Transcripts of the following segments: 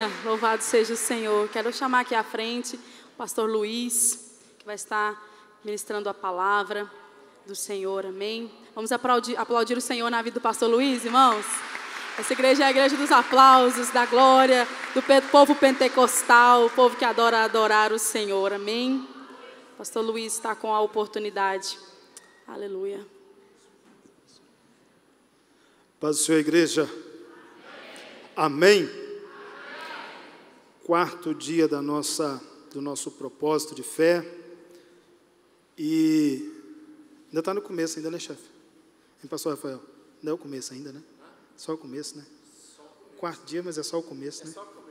Ah, louvado seja o Senhor. Quero chamar aqui à frente o pastor Luiz, que vai estar ministrando a palavra do Senhor. Amém. Vamos aplaudir, aplaudir o Senhor na vida do pastor Luiz, irmãos. Essa igreja é a igreja dos aplausos, da glória, do povo pentecostal, o povo que adora adorar o Senhor. Amém. pastor Luiz está com a oportunidade. Aleluia. Paz do Senhor, igreja. Amém quarto dia da nossa, do nosso propósito de fé. E ainda está no começo ainda, né, chefe? Hein, pastor Rafael? Ainda é o começo ainda, né? Só o começo, né? Quarto dia, mas é só o começo, né? É só o começo.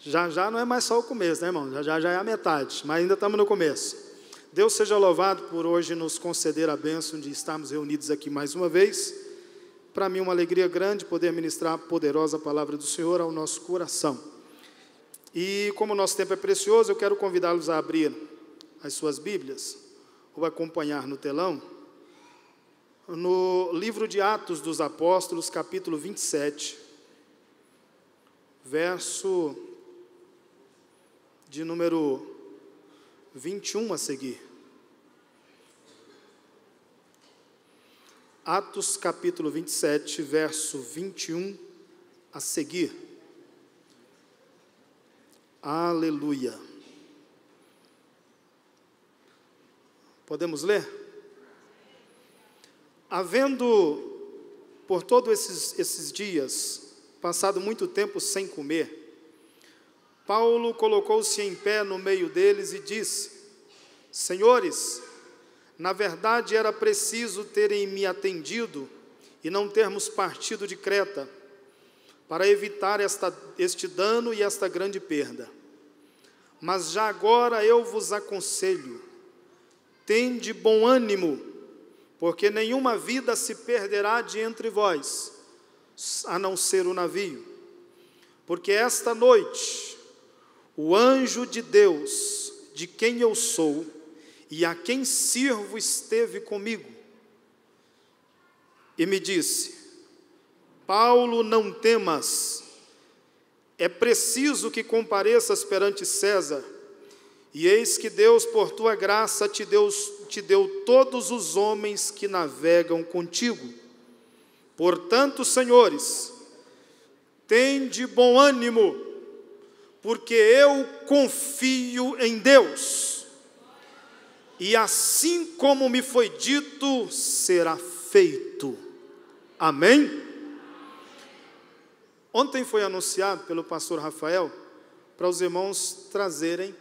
Já já não é mais só o começo, né, irmão? Já já, já é a metade, mas ainda estamos no começo. Deus seja louvado por hoje nos conceder a bênção de estarmos reunidos aqui mais uma vez. Para mim, uma alegria grande poder ministrar a poderosa palavra do Senhor ao nosso coração. E como o nosso tempo é precioso, eu quero convidá-los a abrir as suas Bíblias ou acompanhar no telão no livro de Atos dos Apóstolos, capítulo 27, verso de número 21 a seguir. Atos capítulo 27, verso 21 a seguir. Aleluia. Podemos ler? Havendo por todos esses, esses dias passado muito tempo sem comer, Paulo colocou-se em pé no meio deles e disse: Senhores, na verdade, era preciso terem me atendido e não termos partido de Creta, para evitar esta, este dano e esta grande perda. Mas já agora eu vos aconselho, tende bom ânimo, porque nenhuma vida se perderá de entre vós, a não ser o navio. Porque esta noite, o anjo de Deus, de quem eu sou, e a quem sirvo esteve comigo. E me disse: Paulo, não temas, é preciso que compareças perante César, e eis que Deus, por tua graça, te deu, te deu todos os homens que navegam contigo. Portanto, senhores, tende bom ânimo, porque eu confio em Deus e assim como me foi dito, será feito. Amém? Ontem foi anunciado pelo pastor Rafael para os irmãos trazerem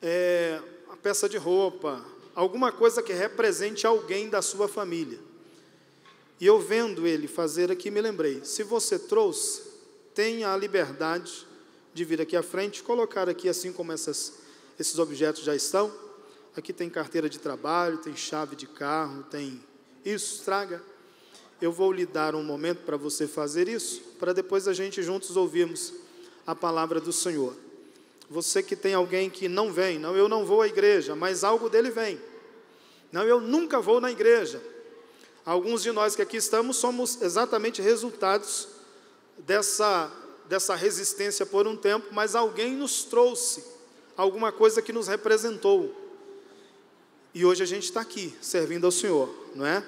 é, a peça de roupa, alguma coisa que represente alguém da sua família. E eu vendo ele fazer aqui, me lembrei: se você trouxe, tenha a liberdade de vir aqui à frente, colocar aqui, assim como essas esses objetos já estão. Aqui tem carteira de trabalho, tem chave de carro, tem isso, traga. Eu vou lhe dar um momento para você fazer isso, para depois a gente juntos ouvirmos a palavra do Senhor. Você que tem alguém que não vem, não, eu não vou à igreja, mas algo dele vem. Não, eu nunca vou na igreja. Alguns de nós que aqui estamos somos exatamente resultados dessa, dessa resistência por um tempo, mas alguém nos trouxe alguma coisa que nos representou. E hoje a gente está aqui, servindo ao Senhor, não é?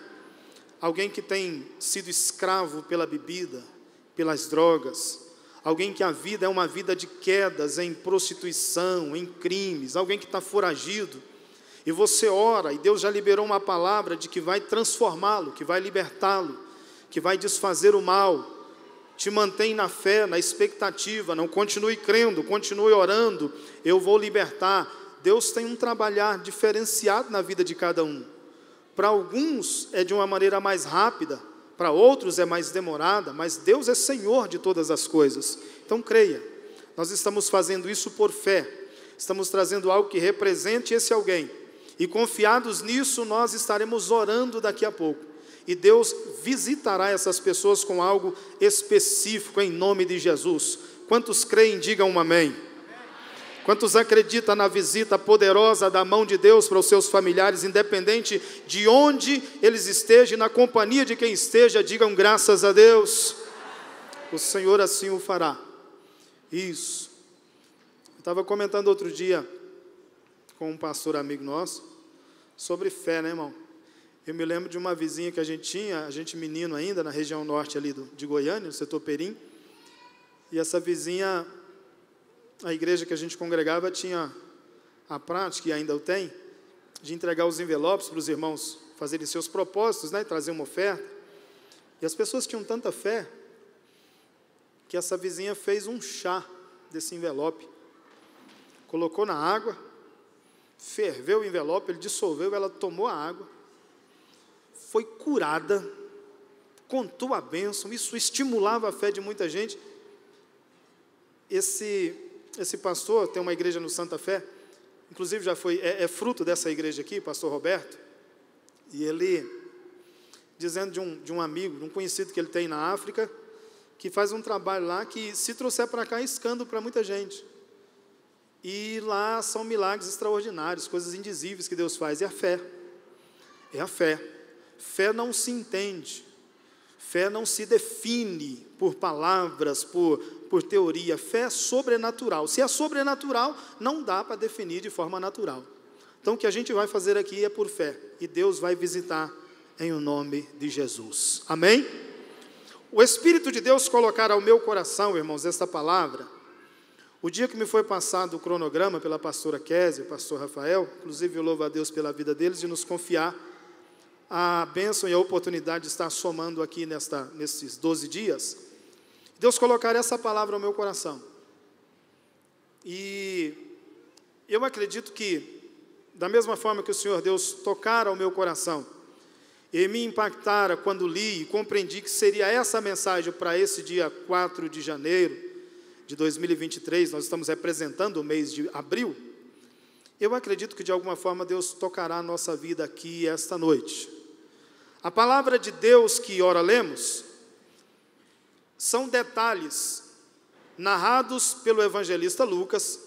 Alguém que tem sido escravo pela bebida, pelas drogas, alguém que a vida é uma vida de quedas, em prostituição, em crimes, alguém que está foragido, e você ora, e Deus já liberou uma palavra de que vai transformá-lo, que vai libertá-lo, que vai desfazer o mal, te mantém na fé, na expectativa, não continue crendo, continue orando, eu vou libertar. Deus tem um trabalhar diferenciado na vida de cada um. Para alguns é de uma maneira mais rápida, para outros é mais demorada, mas Deus é Senhor de todas as coisas. Então creia. Nós estamos fazendo isso por fé. Estamos trazendo algo que represente esse alguém. E confiados nisso, nós estaremos orando daqui a pouco e Deus visitará essas pessoas com algo específico em nome de Jesus. Quantos creem, digam um amém. Quantos acreditam na visita poderosa da mão de Deus para os seus familiares, independente de onde eles estejam, na companhia de quem esteja, digam graças a Deus. O Senhor assim o fará. Isso. Eu estava comentando outro dia com um pastor amigo nosso sobre fé, né, irmão? Eu me lembro de uma vizinha que a gente tinha, a gente menino ainda, na região norte ali do, de Goiânia, no setor Perim. E essa vizinha, a igreja que a gente congregava tinha a prática, e ainda o tem, de entregar os envelopes para os irmãos fazerem seus propósitos, né, trazer uma oferta. E as pessoas tinham tanta fé que essa vizinha fez um chá desse envelope. Colocou na água, ferveu o envelope, ele dissolveu, ela tomou a água foi curada contou a bênção, isso estimulava a fé de muita gente. Esse, esse pastor tem uma igreja no Santa Fé, inclusive já foi, é, é fruto dessa igreja aqui, pastor Roberto, e ele, dizendo de um, de um amigo, de um conhecido que ele tem na África, que faz um trabalho lá que, se trouxer para cá, é escândalo para muita gente. E lá são milagres extraordinários, coisas indizíveis que Deus faz, é a fé. É a fé. Fé não se entende, fé não se define por palavras, por, por teoria. Fé é sobrenatural. Se é sobrenatural, não dá para definir de forma natural. Então, o que a gente vai fazer aqui é por fé, e Deus vai visitar em o nome de Jesus. Amém? O Espírito de Deus colocar ao meu coração, irmãos, esta palavra. O dia que me foi passado o cronograma pela pastora Kézia, o pastor Rafael, inclusive eu louvo a Deus pela vida deles e nos confiar a bênção e a oportunidade de estar somando aqui nesta, nesses 12 dias, Deus colocar essa palavra no meu coração. E eu acredito que, da mesma forma que o Senhor Deus tocara o meu coração e me impactara quando li e compreendi que seria essa mensagem para esse dia 4 de janeiro de 2023, nós estamos representando o mês de abril eu acredito que de alguma forma Deus tocará a nossa vida aqui esta noite. A palavra de Deus que ora lemos são detalhes narrados pelo evangelista Lucas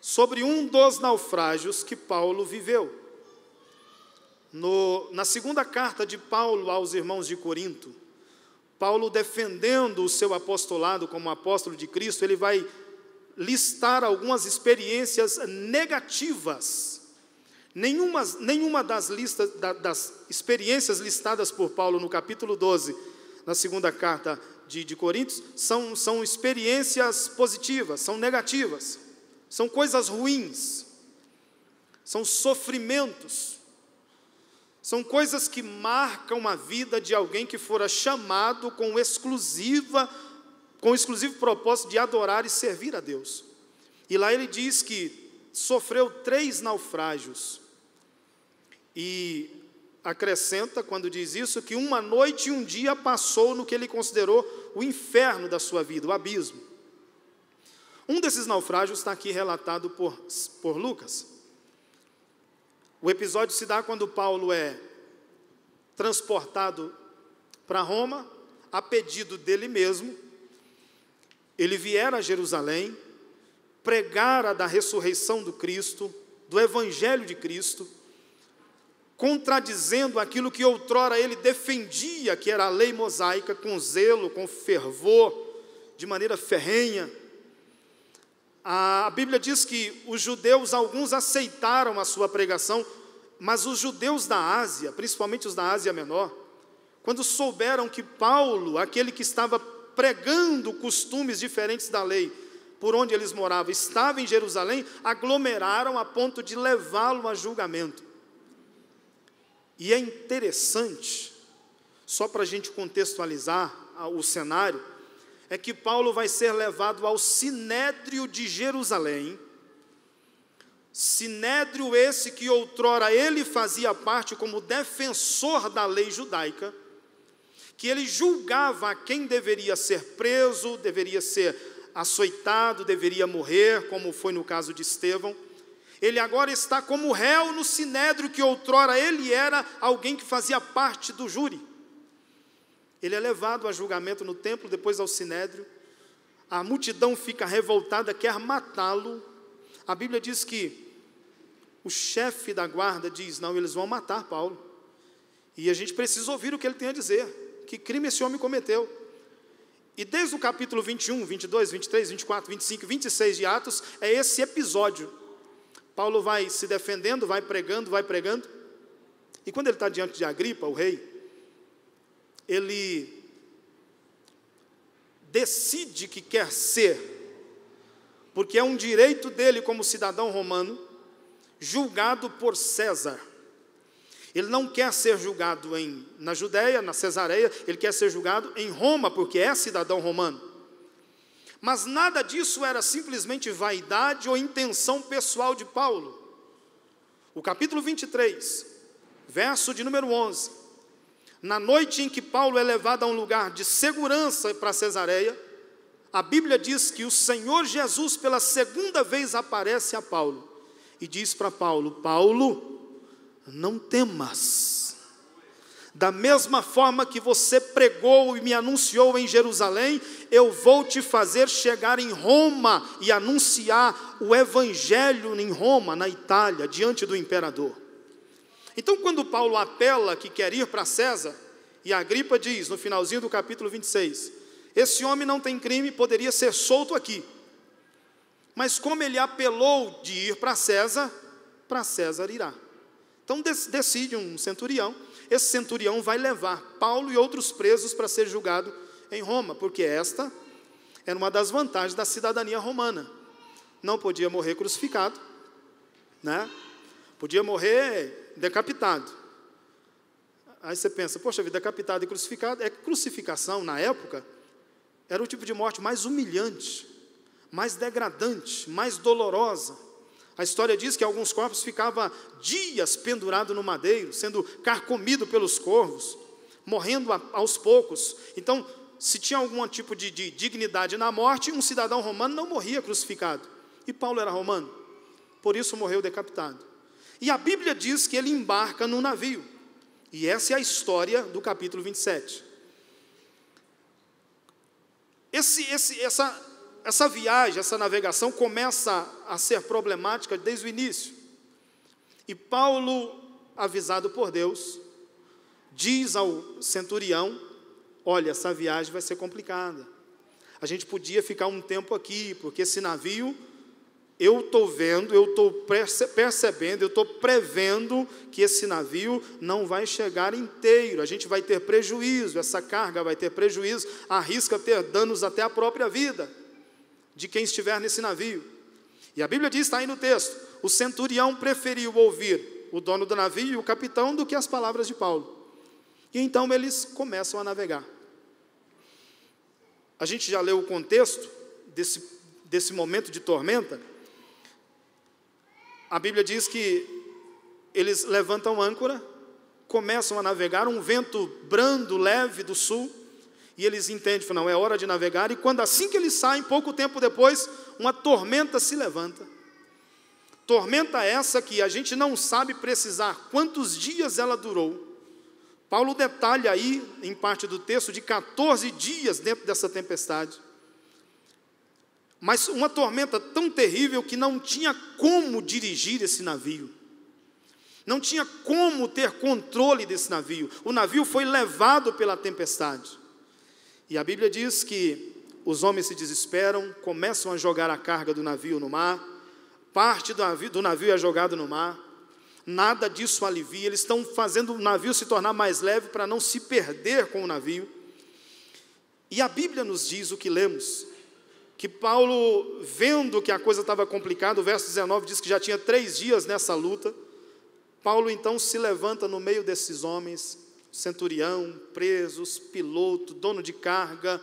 sobre um dos naufrágios que Paulo viveu. No, na segunda carta de Paulo aos irmãos de Corinto, Paulo defendendo o seu apostolado como apóstolo de Cristo, ele vai listar algumas experiências negativas. Nenhuma, nenhuma das, listas, da, das experiências listadas por Paulo no capítulo 12, na segunda carta de, de Coríntios, são, são experiências positivas, são negativas, são coisas ruins, são sofrimentos, são coisas que marcam a vida de alguém que fora chamado com exclusiva com o exclusivo propósito de adorar e servir a Deus. E lá ele diz que sofreu três naufrágios. E acrescenta, quando diz isso, que uma noite e um dia passou no que ele considerou o inferno da sua vida, o abismo. Um desses naufrágios está aqui relatado por, por Lucas. O episódio se dá quando Paulo é transportado para Roma, a pedido dele mesmo, ele viera a Jerusalém, pregara da ressurreição do Cristo, do Evangelho de Cristo, contradizendo aquilo que outrora ele defendia, que era a lei mosaica, com zelo, com fervor, de maneira ferrenha. A Bíblia diz que os judeus, alguns aceitaram a sua pregação, mas os judeus da Ásia, principalmente os da Ásia Menor, quando souberam que Paulo, aquele que estava pregando costumes diferentes da lei, por onde eles moravam, estava em Jerusalém, aglomeraram a ponto de levá-lo a julgamento. E é interessante, só para a gente contextualizar o cenário, é que Paulo vai ser levado ao sinédrio de Jerusalém. Sinédrio esse que outrora ele fazia parte como defensor da lei judaica que ele julgava a quem deveria ser preso, deveria ser açoitado, deveria morrer, como foi no caso de Estevão. Ele agora está como réu no sinédrio que outrora ele era alguém que fazia parte do júri. Ele é levado a julgamento no templo, depois ao sinédrio. A multidão fica revoltada, quer matá-lo. A Bíblia diz que o chefe da guarda diz: Não, eles vão matar Paulo. E a gente precisa ouvir o que ele tem a dizer. Que crime esse homem cometeu? E desde o capítulo 21, 22, 23, 24, 25, 26 de Atos, é esse episódio. Paulo vai se defendendo, vai pregando, vai pregando. E quando ele está diante de Agripa, o rei, ele decide que quer ser, porque é um direito dele como cidadão romano, julgado por César. Ele não quer ser julgado em, na Judéia, na Cesareia, ele quer ser julgado em Roma, porque é cidadão romano. Mas nada disso era simplesmente vaidade ou intenção pessoal de Paulo. O capítulo 23, verso de número 11. Na noite em que Paulo é levado a um lugar de segurança para Cesareia, a Bíblia diz que o Senhor Jesus pela segunda vez aparece a Paulo e diz para Paulo: Paulo, não temas. Da mesma forma que você pregou e me anunciou em Jerusalém, eu vou te fazer chegar em Roma e anunciar o Evangelho em Roma, na Itália, diante do imperador. Então, quando Paulo apela que quer ir para César, e Agripa diz, no finalzinho do capítulo 26, esse homem não tem crime, poderia ser solto aqui. Mas como ele apelou de ir para César, para César irá. Então decide um centurião. Esse centurião vai levar Paulo e outros presos para ser julgado em Roma, porque esta era uma das vantagens da cidadania romana. Não podia morrer crucificado, né? Podia morrer decapitado. Aí você pensa, poxa vida, decapitado e crucificado. É crucificação, na época, era o tipo de morte mais humilhante, mais degradante, mais dolorosa. A história diz que alguns corpos ficavam dias pendurados no madeiro, sendo carcomido pelos corvos, morrendo aos poucos. Então, se tinha algum tipo de, de dignidade na morte, um cidadão romano não morria crucificado. E Paulo era romano, por isso morreu decapitado. E a Bíblia diz que ele embarca num navio. E essa é a história do capítulo 27. Esse, esse, essa essa viagem, essa navegação começa a ser problemática desde o início. E Paulo, avisado por Deus, diz ao centurião: Olha, essa viagem vai ser complicada. A gente podia ficar um tempo aqui, porque esse navio eu estou vendo, eu estou percebendo, eu estou prevendo que esse navio não vai chegar inteiro, a gente vai ter prejuízo, essa carga vai ter prejuízo, arrisca ter danos até à própria vida de quem estiver nesse navio. E a Bíblia diz, está aí no texto, o centurião preferiu ouvir o dono do navio e o capitão do que as palavras de Paulo. E então eles começam a navegar. A gente já leu o contexto desse, desse momento de tormenta. A Bíblia diz que eles levantam âncora, começam a navegar, um vento brando, leve do sul, e eles entendem, falam, não, é hora de navegar. E quando assim que eles saem, pouco tempo depois, uma tormenta se levanta. Tormenta essa que a gente não sabe precisar quantos dias ela durou. Paulo detalha aí, em parte do texto, de 14 dias dentro dessa tempestade. Mas uma tormenta tão terrível que não tinha como dirigir esse navio. Não tinha como ter controle desse navio. O navio foi levado pela tempestade. E a Bíblia diz que os homens se desesperam, começam a jogar a carga do navio no mar, parte do navio, é jogado no mar, nada disso alivia, eles estão fazendo o navio se tornar mais leve para não se perder com o navio. E a Bíblia nos diz o que lemos, que Paulo, vendo que a coisa estava complicada, o verso 19 diz que já tinha três dias nessa luta, Paulo então se levanta no meio desses homens centurião, presos, piloto, dono de carga.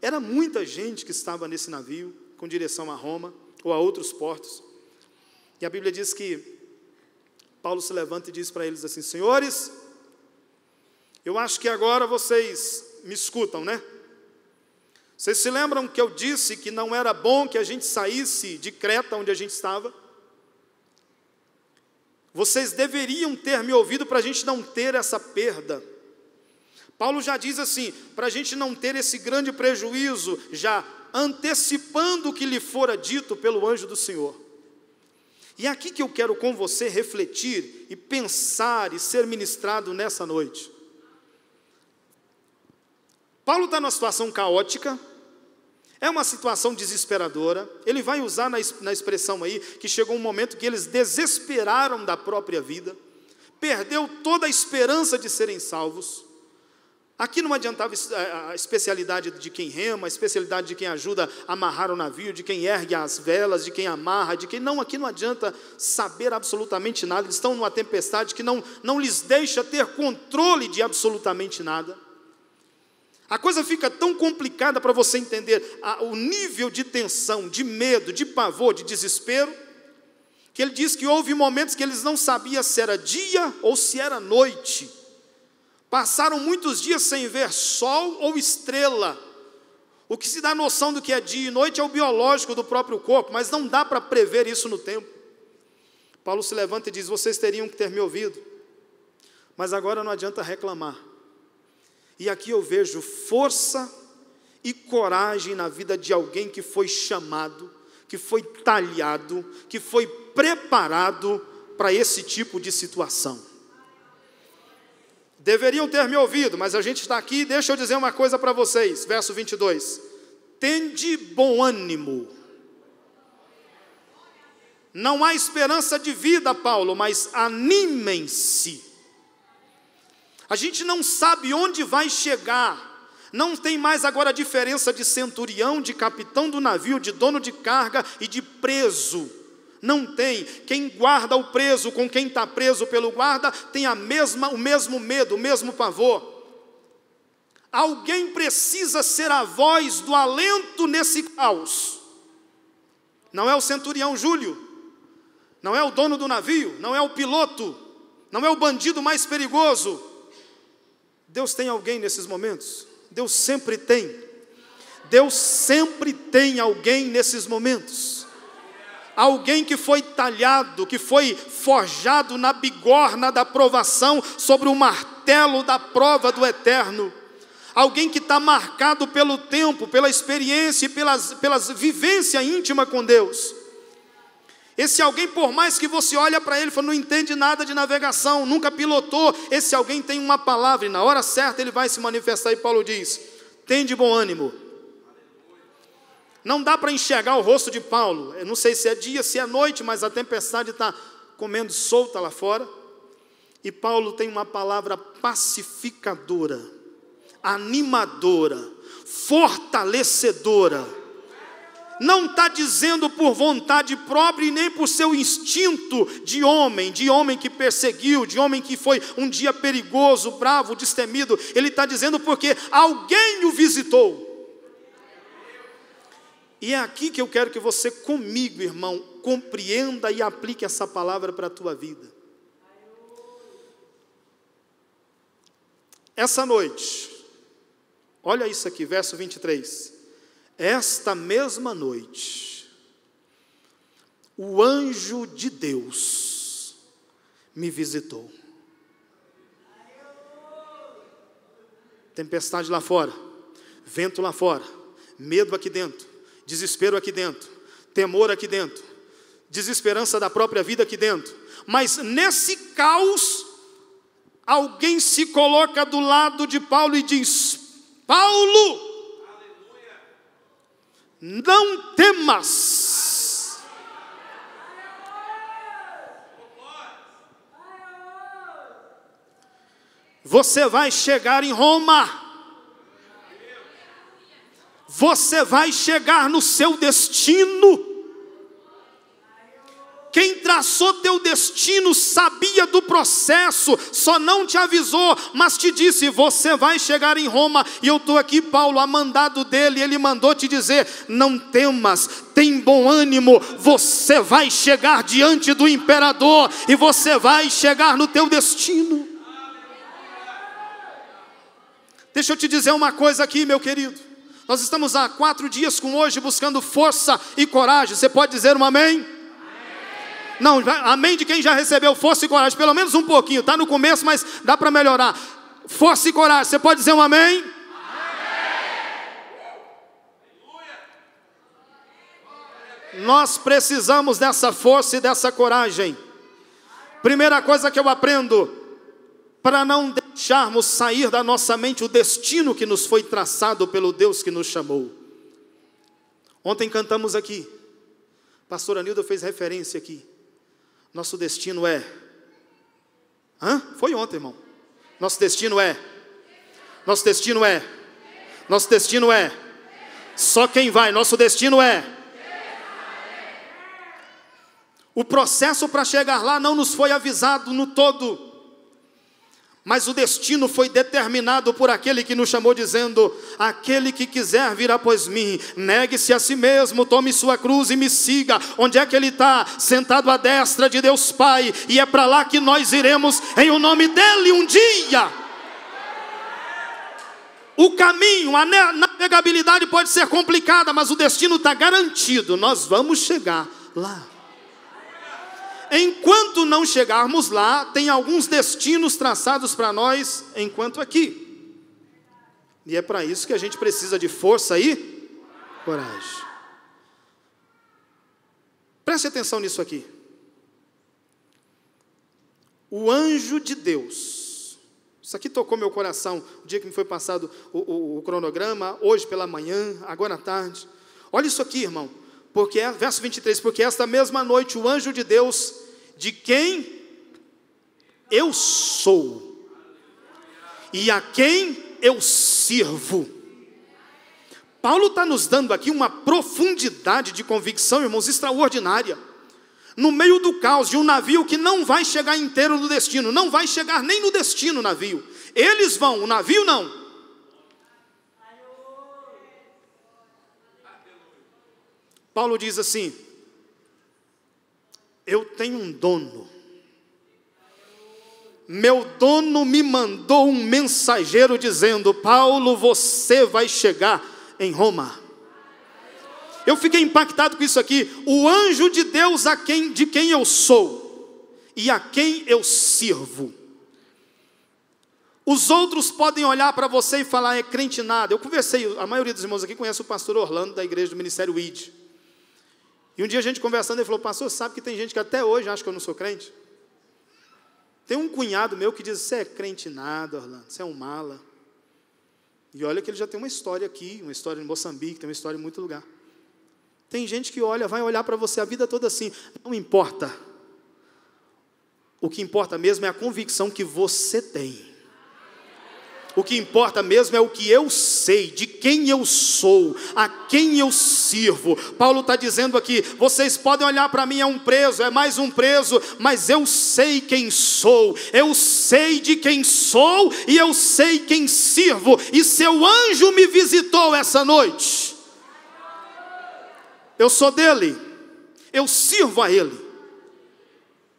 Era muita gente que estava nesse navio com direção a Roma ou a outros portos. E a Bíblia diz que Paulo se levanta e diz para eles assim: Senhores, eu acho que agora vocês me escutam, né? Vocês se lembram que eu disse que não era bom que a gente saísse de Creta, onde a gente estava? Vocês deveriam ter me ouvido para a gente não ter essa perda. Paulo já diz assim: para a gente não ter esse grande prejuízo, já antecipando o que lhe fora dito pelo anjo do Senhor. E é aqui que eu quero com você refletir e pensar e ser ministrado nessa noite. Paulo está numa situação caótica, é uma situação desesperadora. Ele vai usar na, na expressão aí que chegou um momento que eles desesperaram da própria vida, perdeu toda a esperança de serem salvos. Aqui não adiantava a especialidade de quem rema, a especialidade de quem ajuda a amarrar o navio, de quem ergue as velas, de quem amarra, de quem. Não, aqui não adianta saber absolutamente nada. Eles estão numa tempestade que não, não lhes deixa ter controle de absolutamente nada. A coisa fica tão complicada para você entender a, o nível de tensão, de medo, de pavor, de desespero, que ele diz que houve momentos que eles não sabiam se era dia ou se era noite. Passaram muitos dias sem ver sol ou estrela. O que se dá noção do que é dia e noite é o biológico do próprio corpo, mas não dá para prever isso no tempo. Paulo se levanta e diz: Vocês teriam que ter me ouvido, mas agora não adianta reclamar, e aqui eu vejo força e coragem na vida de alguém que foi chamado, que foi talhado, que foi preparado para esse tipo de situação. Deveriam ter me ouvido, mas a gente está aqui, deixa eu dizer uma coisa para vocês, verso 22. Tende bom ânimo. Não há esperança de vida, Paulo, mas animem-se. A gente não sabe onde vai chegar. Não tem mais agora a diferença de centurião, de capitão do navio, de dono de carga e de preso. Não tem. Quem guarda o preso com quem está preso pelo guarda tem a mesma, o mesmo medo, o mesmo pavor. Alguém precisa ser a voz do alento nesse caos. Não é o centurião Júlio, não é o dono do navio, não é o piloto, não é o bandido mais perigoso, Deus tem alguém nesses momentos? Deus sempre tem. Deus sempre tem alguém nesses momentos. Alguém que foi talhado, que foi forjado na bigorna da provação, sobre o martelo da prova do eterno. Alguém que está marcado pelo tempo, pela experiência e pelas, pelas vivência íntima com Deus esse alguém, por mais que você olhe para ele, fala, não entende nada de navegação, nunca pilotou. Esse alguém tem uma palavra e na hora certa ele vai se manifestar. E Paulo diz: tem de bom ânimo. Não dá para enxergar o rosto de Paulo. Eu não sei se é dia, se é noite, mas a tempestade está comendo solta lá fora. E Paulo tem uma palavra pacificadora, animadora, fortalecedora não está dizendo por vontade própria e nem por seu instinto de homem, de homem que perseguiu, de homem que foi um dia perigoso, bravo, destemido. Ele está dizendo porque alguém o visitou. E é aqui que eu quero que você, comigo, irmão, compreenda e aplique essa palavra para a tua vida. Essa noite, olha isso aqui, verso 23. Esta mesma noite, o anjo de Deus me visitou. Tempestade lá fora, vento lá fora, medo aqui dentro, desespero aqui dentro, temor aqui dentro, desesperança da própria vida aqui dentro. Mas nesse caos, alguém se coloca do lado de Paulo e diz: Paulo, não temas. Você vai chegar em Roma. Você vai chegar no seu destino. Quem traçou teu destino sabia do processo, só não te avisou, mas te disse: Você vai chegar em Roma, e eu estou aqui, Paulo, a mandado dele, ele mandou te dizer: Não temas, tem bom ânimo, você vai chegar diante do imperador, e você vai chegar no teu destino. Deixa eu te dizer uma coisa aqui, meu querido. Nós estamos há quatro dias com hoje buscando força e coragem. Você pode dizer um amém? Não, amém de quem já recebeu força e coragem, pelo menos um pouquinho, está no começo, mas dá para melhorar. Força e coragem, você pode dizer um amém? amém. Nós precisamos dessa força e dessa coragem. Primeira coisa que eu aprendo, para não deixarmos sair da nossa mente o destino que nos foi traçado pelo Deus que nos chamou. Ontem cantamos aqui, pastor Anildo fez referência aqui. Nosso destino é. Hã? Foi ontem, irmão. Nosso destino é. Nosso destino é. Nosso destino é. Só quem vai, nosso destino é. O processo para chegar lá não nos foi avisado no todo mas o destino foi determinado por aquele que nos chamou, dizendo: Aquele que quiser vir após mim, negue-se a si mesmo, tome sua cruz e me siga. Onde é que ele está? Sentado à destra de Deus Pai, e é para lá que nós iremos, em o nome dEle, um dia. O caminho, a navegabilidade pode ser complicada, mas o destino está garantido, nós vamos chegar lá enquanto não chegarmos lá, tem alguns destinos traçados para nós enquanto aqui. E é para isso que a gente precisa de força e coragem. Preste atenção nisso aqui. O anjo de Deus. Isso aqui tocou meu coração o dia que me foi passado o, o, o cronograma, hoje pela manhã, agora à tarde. Olha isso aqui, irmão porque, verso 23, porque esta mesma noite o anjo de Deus, de quem eu sou, e a quem eu sirvo. Paulo está nos dando aqui uma profundidade de convicção, irmãos, extraordinária. No meio do caos, de um navio que não vai chegar inteiro no destino, não vai chegar nem no destino o navio. Eles vão, o navio não. Paulo diz assim: Eu tenho um dono. Meu dono me mandou um mensageiro dizendo: Paulo, você vai chegar em Roma. Eu fiquei impactado com isso aqui. O anjo de Deus a quem, de quem eu sou e a quem eu sirvo. Os outros podem olhar para você e falar, é crente nada. Eu conversei, a maioria dos irmãos aqui conhece o pastor Orlando da igreja do Ministério ID. E um dia a gente conversando, ele falou: Pastor, sabe que tem gente que até hoje acha que eu não sou crente? Tem um cunhado meu que diz: Você é crente nada, Orlando, você é um mala. E olha que ele já tem uma história aqui, uma história em Moçambique, tem uma história em muito lugar. Tem gente que olha, vai olhar para você a vida toda assim, não importa. O que importa mesmo é a convicção que você tem o que importa mesmo é o que eu sei, de quem eu sou, a quem eu sirvo. Paulo está dizendo aqui: vocês podem olhar para mim, é um preso, é mais um preso, mas eu sei quem sou, eu sei de quem sou e eu sei quem sirvo. E seu anjo me visitou essa noite. Eu sou dele, eu sirvo a ele.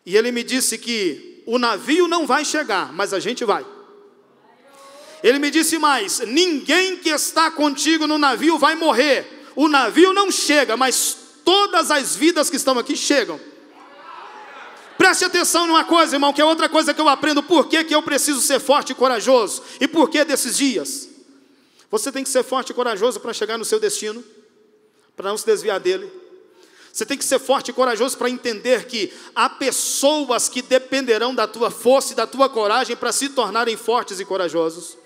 E ele me disse que o navio não vai chegar, mas a gente vai. Ele me disse mais: ninguém que está contigo no navio vai morrer. O navio não chega, mas todas as vidas que estão aqui chegam. Preste atenção numa coisa, irmão, que é outra coisa que eu aprendo. Por que, que eu preciso ser forte e corajoso? E por que desses dias? Você tem que ser forte e corajoso para chegar no seu destino, para não se desviar dele. Você tem que ser forte e corajoso para entender que há pessoas que dependerão da tua força e da tua coragem para se tornarem fortes e corajosos.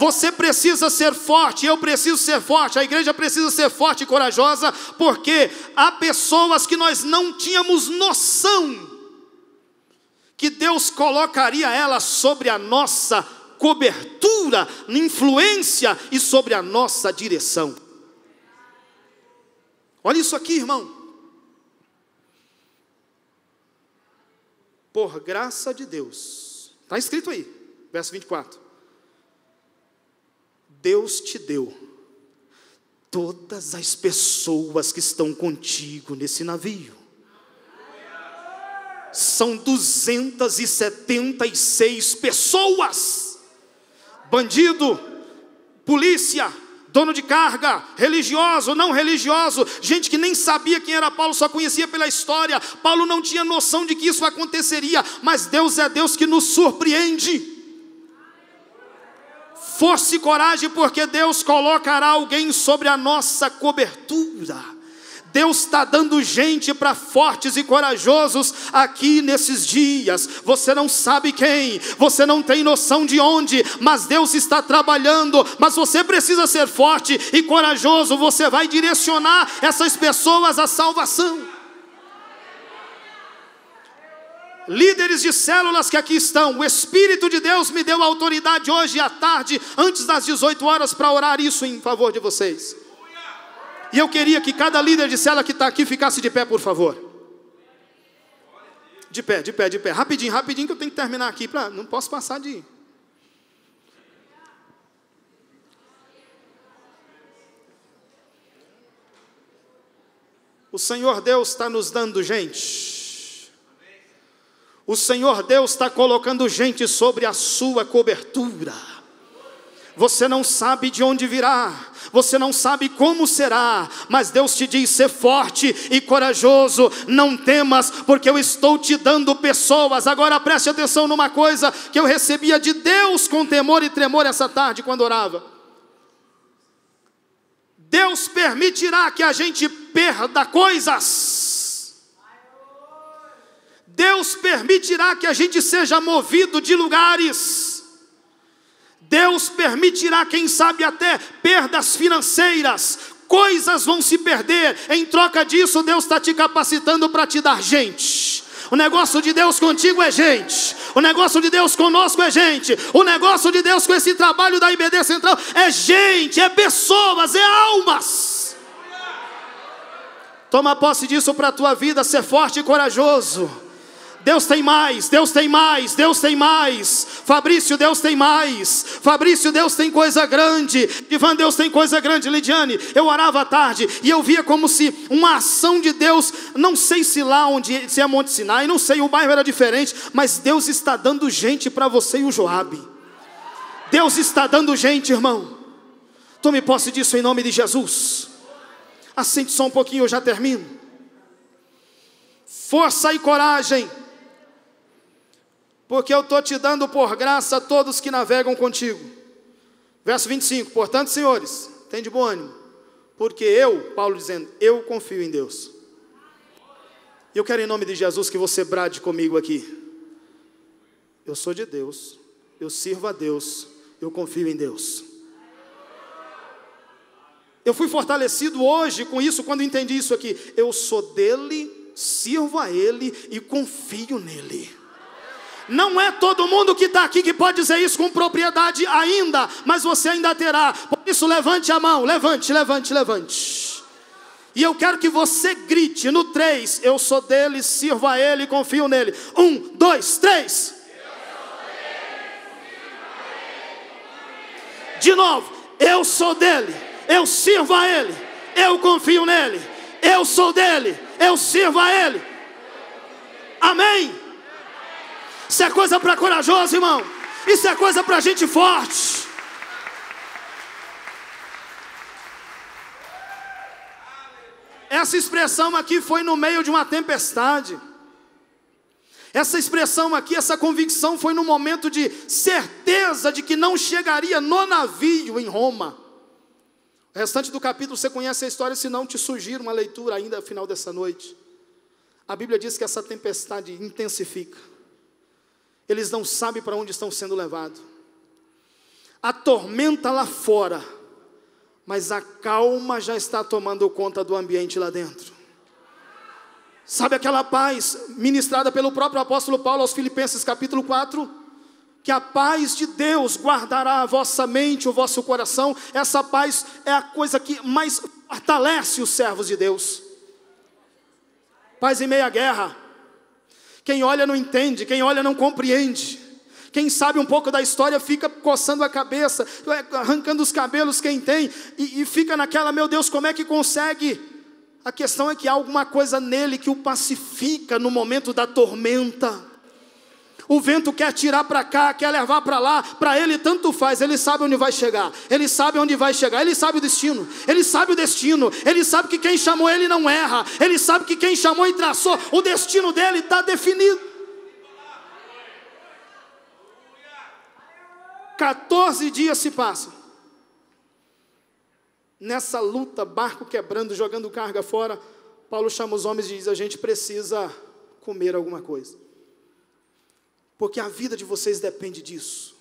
Você precisa ser forte, eu preciso ser forte, a igreja precisa ser forte e corajosa, porque há pessoas que nós não tínhamos noção que Deus colocaria elas sobre a nossa cobertura, influência e sobre a nossa direção. Olha isso aqui, irmão. Por graça de Deus, está escrito aí, verso 24 Deus te deu todas as pessoas que estão contigo nesse navio. São 276 pessoas. Bandido, polícia, dono de carga, religioso, não religioso, gente que nem sabia quem era Paulo, só conhecia pela história. Paulo não tinha noção de que isso aconteceria, mas Deus é Deus que nos surpreende. Força e coragem, porque Deus colocará alguém sobre a nossa cobertura. Deus está dando gente para fortes e corajosos aqui nesses dias. Você não sabe quem, você não tem noção de onde, mas Deus está trabalhando. Mas você precisa ser forte e corajoso. Você vai direcionar essas pessoas à salvação. líderes de células que aqui estão, o Espírito de Deus me deu autoridade hoje à tarde, antes das 18 horas, para orar isso em favor de vocês. E eu queria que cada líder de cela que está aqui ficasse de pé, por favor. De pé, de pé, de pé. Rapidinho, rapidinho, que eu tenho que terminar aqui. Pra... Não posso passar de. O Senhor Deus está nos dando, gente o Senhor Deus está colocando gente sobre a sua cobertura. Você não sabe de onde virá, você não sabe como será, mas Deus te diz: ser forte e corajoso, não temas, porque eu estou te dando pessoas. Agora preste atenção numa coisa que eu recebia de Deus com temor e tremor essa tarde quando orava. Deus permitirá que a gente perda coisas Deus permitirá que a gente seja movido de lugares. Deus permitirá, quem sabe até perdas financeiras, coisas vão se perder. Em troca disso, Deus está te capacitando para te dar gente. O negócio de Deus contigo é gente. O negócio de Deus conosco é gente. O negócio de Deus com esse trabalho da IBD Central é gente, é pessoas, é almas. Toma posse disso para a tua vida, ser forte e corajoso. Deus tem mais, Deus tem mais, Deus tem mais. Fabrício, Deus tem mais. Fabrício, Deus tem coisa grande. Ivan, Deus tem coisa grande. Lidiane, eu orava à tarde e eu via como se uma ação de Deus, não sei se lá onde se é Monte Sinai, não sei, o bairro era diferente, mas Deus está dando gente para você e o Joabe. Deus está dando gente, irmão. Tome posse disso em nome de Jesus. Assente só um pouquinho, eu já termino. Força e coragem porque eu estou te dando por graça a todos que navegam contigo. Verso 25: Portanto, senhores, tem de bom ânimo, porque eu, Paulo dizendo, eu confio em Deus. Eu quero, em nome de Jesus, que você brade comigo aqui. Eu sou de Deus, eu sirvo a Deus, eu confio em Deus. Eu fui fortalecido hoje com isso, quando entendi isso aqui. Eu sou dele, sirvo a ele e confio nele. Não é todo mundo que está aqui que pode dizer isso com propriedade ainda, mas você ainda terá. Por isso, levante a mão, levante, levante, levante. E eu quero que você grite no três: Eu sou dele, sirvo a ele, confio nele. Um, dois, três. De novo, eu sou dele, eu sirvo a ele, eu confio nele, eu sou dele, eu sirvo a ele. Amém? Isso é coisa para corajoso, irmão. Isso é coisa para gente forte. Essa expressão aqui foi no meio de uma tempestade. Essa expressão aqui, essa convicção foi no momento de certeza de que não chegaria no navio em Roma. O restante do capítulo você conhece a história, se não, te sugiro uma leitura ainda no final dessa noite. A Bíblia diz que essa tempestade intensifica eles não sabem para onde estão sendo levados. A tormenta lá fora, mas a calma já está tomando conta do ambiente lá dentro. Sabe aquela paz ministrada pelo próprio apóstolo Paulo aos Filipenses capítulo 4? que a paz de Deus guardará a vossa mente, o vosso coração. Essa paz é a coisa que mais fortalece os servos de Deus. Paz em meia guerra, quem olha não entende, quem olha não compreende. Quem sabe um pouco da história fica coçando a cabeça, é, arrancando os cabelos quem tem, e, e, fica naquela, meu Deus, como é que consegue? A questão é que há alguma coisa nele que o pacifica no momento da tormenta. O vento quer tirar para cá, quer levar para lá. Para ele, tanto faz. Ele sabe onde vai chegar. Ele sabe onde vai chegar. Ele sabe o destino. Ele sabe o destino. Ele sabe que quem chamou ele não erra. Ele sabe que quem chamou e traçou o destino dele está definido. 14 dias se passam. Nessa luta, barco quebrando, jogando carga fora, Paulo chama os homens e diz: A gente precisa comer alguma coisa porque a vida de vocês depende disso.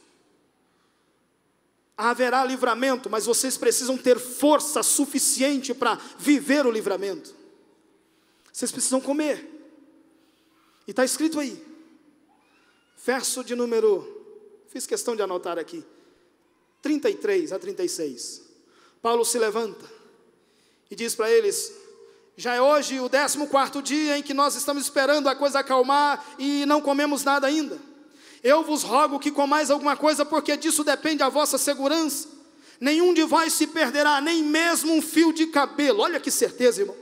Haverá livramento, mas vocês precisam ter força suficiente para viver o livramento. Vocês precisam comer. E está escrito aí, verso de número, fiz questão de anotar aqui, 33 a 36. Paulo se levanta e diz para eles: já é hoje o 14 quarto dia em que nós estamos esperando a coisa acalmar e não comemos nada ainda. Eu vos rogo que comais alguma coisa, porque disso depende a vossa segurança. Nenhum de vós se perderá, nem mesmo um fio de cabelo. Olha que certeza, irmão.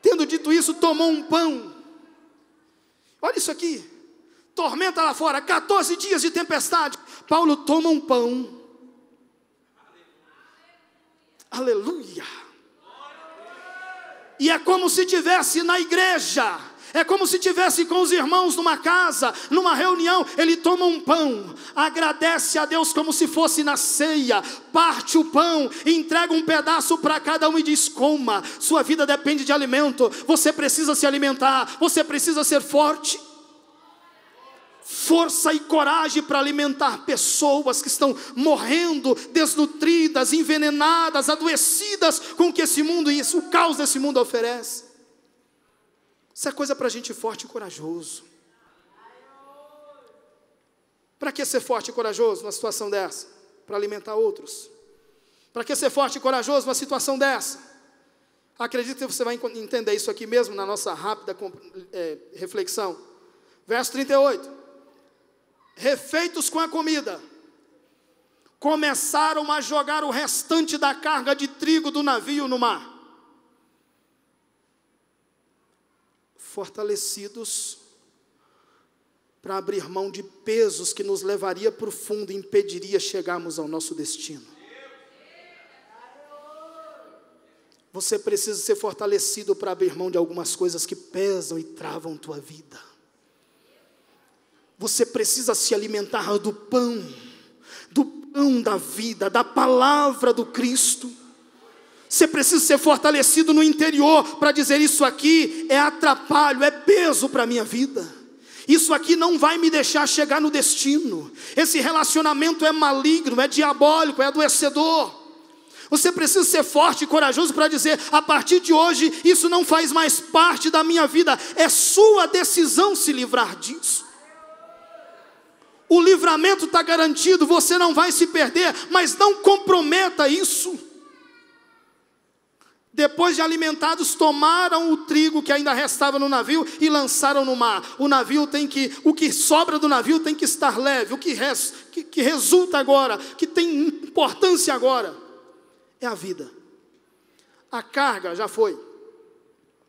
Tendo dito isso, tomou um pão. Olha isso aqui. Tormenta lá fora, 14 dias de tempestade. Paulo toma um pão. Aleluia. E é como se tivesse na igreja é como se tivesse com os irmãos numa casa, numa reunião, ele toma um pão, agradece a Deus como se fosse na ceia, parte o pão, entrega um pedaço para cada um e diz: coma. Sua vida depende de alimento. Você precisa se alimentar. Você precisa ser forte força e coragem para alimentar pessoas que estão morrendo, desnutridas, envenenadas, adoecidas com o que esse mundo e o caos desse mundo oferece. Isso é coisa para gente forte e corajoso. Para que ser forte e corajoso numa situação dessa? Para alimentar outros. Para que ser forte e corajoso numa situação dessa? Acredito que você vai entender isso aqui mesmo na nossa rápida é, reflexão. Verso 38. Refeitos com a comida, começaram a jogar o restante da carga de trigo do navio no mar fortalecidos para abrir mão de pesos que nos levaria para o fundo e impediria chegarmos ao nosso destino. Você precisa ser fortalecido para abrir mão de algumas coisas que pesam e travam tua vida. Você precisa se alimentar do pão, do pão da vida, da palavra do Cristo você precisa ser fortalecido no interior para dizer: Isso aqui é atrapalho, é peso para a minha vida. Isso aqui não vai me deixar chegar no destino. Esse relacionamento é maligno, é diabólico, é adoecedor. Você precisa ser forte e corajoso para dizer: a partir de hoje, isso não faz mais parte da minha vida, é sua decisão se livrar disso. O livramento está garantido, você não vai se perder, mas não comprometa isso. Depois de alimentados, tomaram o trigo que ainda restava no navio e lançaram no mar. O navio tem que, o que sobra do navio tem que estar leve, o que, res, que, que resulta agora, que tem importância agora, é a vida. A carga já foi.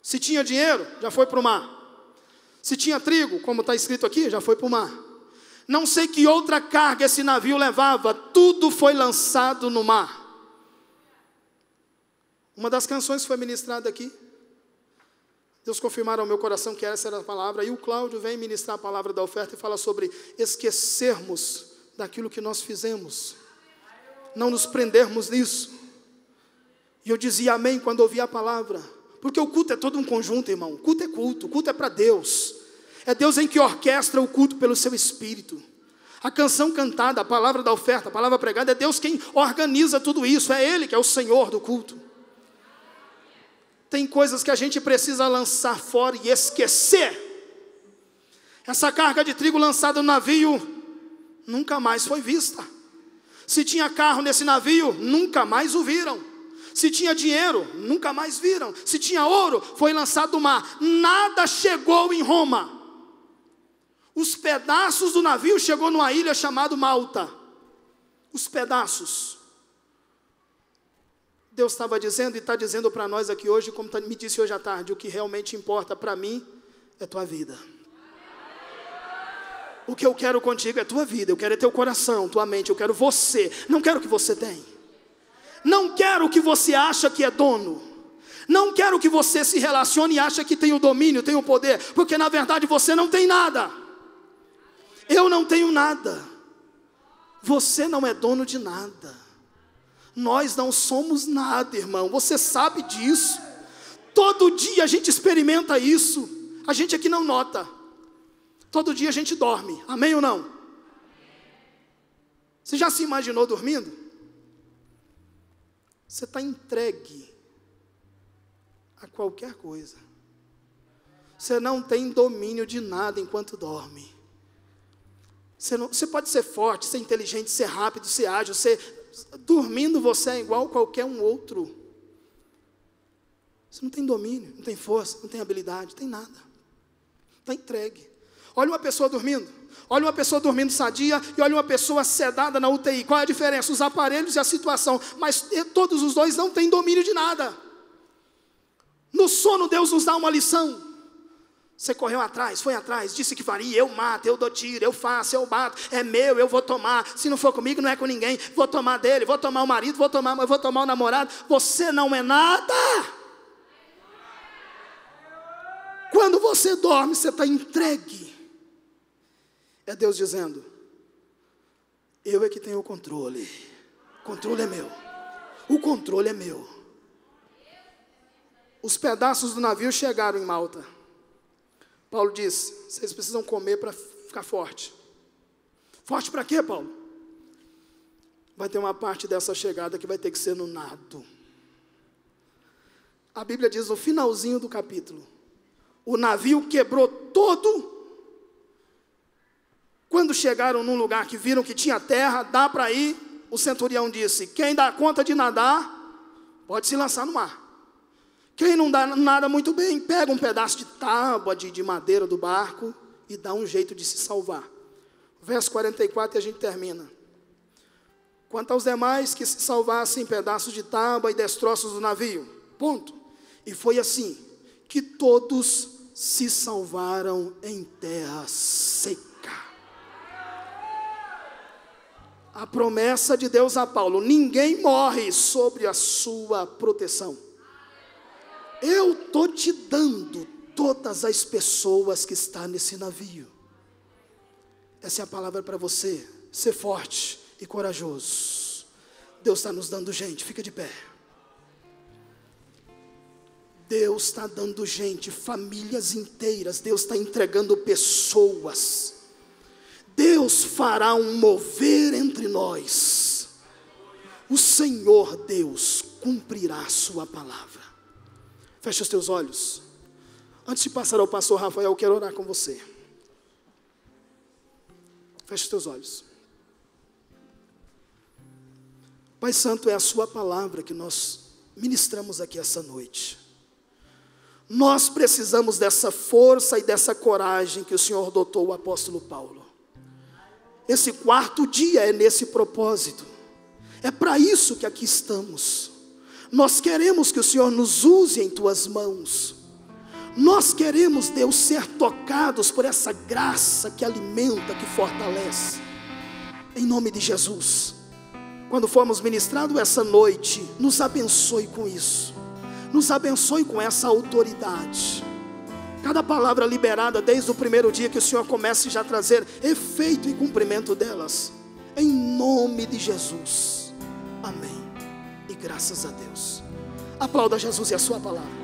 Se tinha dinheiro, já foi para o mar. Se tinha trigo, como está escrito aqui, já foi para o mar. Não sei que outra carga esse navio levava, tudo foi lançado no mar. Uma das canções foi ministrada aqui, Deus confirmou ao meu coração que essa era a palavra, e o Cláudio vem ministrar a palavra da oferta e fala sobre esquecermos daquilo que nós fizemos, não nos prendermos nisso. E eu dizia amém quando ouvi a palavra, porque o culto é todo um conjunto, irmão. O culto é culto, o culto é para Deus. É Deus em que orquestra o culto pelo seu espírito. A canção cantada, a palavra da oferta, a palavra pregada, é Deus quem organiza tudo isso, é Ele que é o Senhor do culto. Tem coisas que a gente precisa lançar fora e esquecer. Essa carga de trigo lançada no navio nunca mais foi vista. Se tinha carro nesse navio, nunca mais o viram. Se tinha dinheiro, nunca mais viram. Se tinha ouro, foi lançado do mar. Nada chegou em Roma. Os pedaços do navio chegou numa ilha chamada Malta. Os pedaços. Deus estava dizendo e está dizendo para nós aqui hoje, como tá- me disse hoje à tarde, o que realmente importa para mim é tua vida. O que eu quero contigo é tua vida, eu quero é teu coração, tua mente, eu quero você. Não quero o que você tem. Não quero o que você acha que é dono. Não quero que você se relacione e acha que tem o domínio, tem o poder, porque na verdade você não tem nada. Eu não tenho nada. Você não é dono de nada. Nós não somos nada, irmão, você sabe disso. Todo dia a gente experimenta isso, a gente aqui não nota. Todo dia a gente dorme, amém ou não? Você já se imaginou dormindo? Você está entregue a qualquer coisa. Você não tem domínio de nada enquanto dorme. Você, não, você, pode ser forte, ser inteligente, ser rápido, ser ágil, ser dormindo você é igual qualquer um outro. Você não tem domínio, não tem força, não tem habilidade, não tem nada. Está entregue. Olha uma pessoa dormindo. Olha uma pessoa dormindo sadia e olha uma pessoa sedada na UTI. Qual é a diferença? Os aparelhos e a situação. Mas todos os dois não têm domínio de nada. No sono, Deus nos dá uma lição. Você correu atrás, foi atrás, disse que faria, eu mato, eu dou tiro, eu faço, eu bato, é meu, eu vou tomar. Se não for comigo, não é com ninguém. Vou tomar dele, vou tomar o marido, vou tomar, vou tomar o namorado. Você não é nada. Quando você dorme, você está entregue. É Deus dizendo: Eu é que tenho o controle. O controle é meu. O controle é meu. Os pedaços do navio chegaram em Malta. Paulo diz: vocês precisam comer para ficar forte. Forte para quê, Paulo? Vai ter uma parte dessa chegada que vai ter que ser no nado. A Bíblia diz no finalzinho do capítulo: o navio quebrou todo. Quando chegaram num lugar que viram que tinha terra, dá para ir. O centurião disse: Quem dá conta de nadar, pode se lançar no mar. Quem não dá nada muito bem, pega um pedaço de tábua, de, de madeira do barco e dá um jeito de se salvar. Verso 44 e a gente termina. Quanto aos demais que se salvassem pedaços de tábua e destroços do navio. Ponto. E foi assim que todos se salvaram em terra seca. A promessa de Deus a Paulo: ninguém morre sobre a sua proteção. Eu estou te dando todas as pessoas que estão nesse navio. Essa é a palavra para você. Ser forte e corajoso. Deus está nos dando gente, fica de pé. Deus está dando gente, famílias inteiras, Deus está entregando pessoas. Deus fará um mover entre nós. O Senhor Deus cumprirá a sua palavra. Feche os teus olhos. Antes de passar ao pastor Rafael, eu quero orar com você. Feche os teus olhos. Pai Santo, é a Sua palavra que nós ministramos aqui essa noite. Nós precisamos dessa força e dessa coragem que o Senhor dotou o apóstolo Paulo. Esse quarto dia é nesse propósito. É para isso que aqui estamos. Nós queremos que o Senhor nos use em tuas mãos. Nós queremos, Deus, ser tocados por essa graça que alimenta, que fortalece. Em nome de Jesus. Quando formos ministrados essa noite, nos abençoe com isso. Nos abençoe com essa autoridade. Cada palavra liberada desde o primeiro dia que o Senhor comece já a trazer efeito e cumprimento delas. Em nome de Jesus. Amém. Graças a Deus. Aplauda Jesus e a sua palavra.